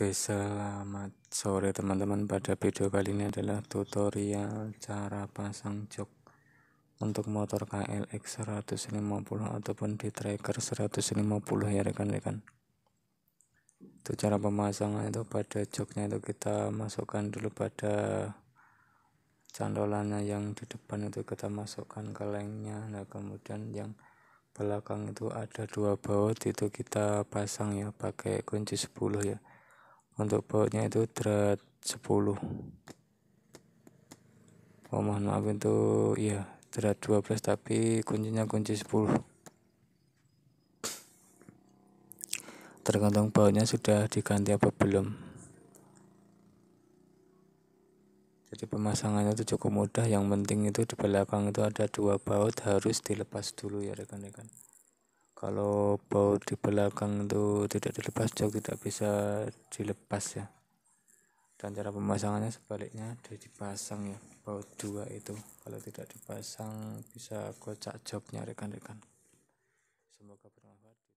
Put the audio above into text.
Oke selamat sore teman-teman pada video kali ini adalah tutorial cara pasang jok untuk motor KLX 150 ataupun di tracker 150 ya rekan-rekan itu cara pemasangan itu pada joknya itu kita masukkan dulu pada candolannya yang di depan itu kita masukkan ke lengnya nah kemudian yang belakang itu ada dua baut itu kita pasang ya pakai kunci 10 ya untuk bautnya itu drat 10 oh mohon maaf itu iya drat 12 tapi kuncinya kunci 10 tergantung bautnya sudah diganti apa belum jadi pemasangannya itu cukup mudah yang penting itu di belakang itu ada dua baut harus dilepas dulu ya rekan-rekan kalau baut di belakang itu tidak dilepas jok tidak bisa dilepas ya dan cara pemasangannya sebaliknya dipasang ya baut dua itu kalau tidak dipasang bisa kocak jobnya rekan-rekan semoga bermanfaat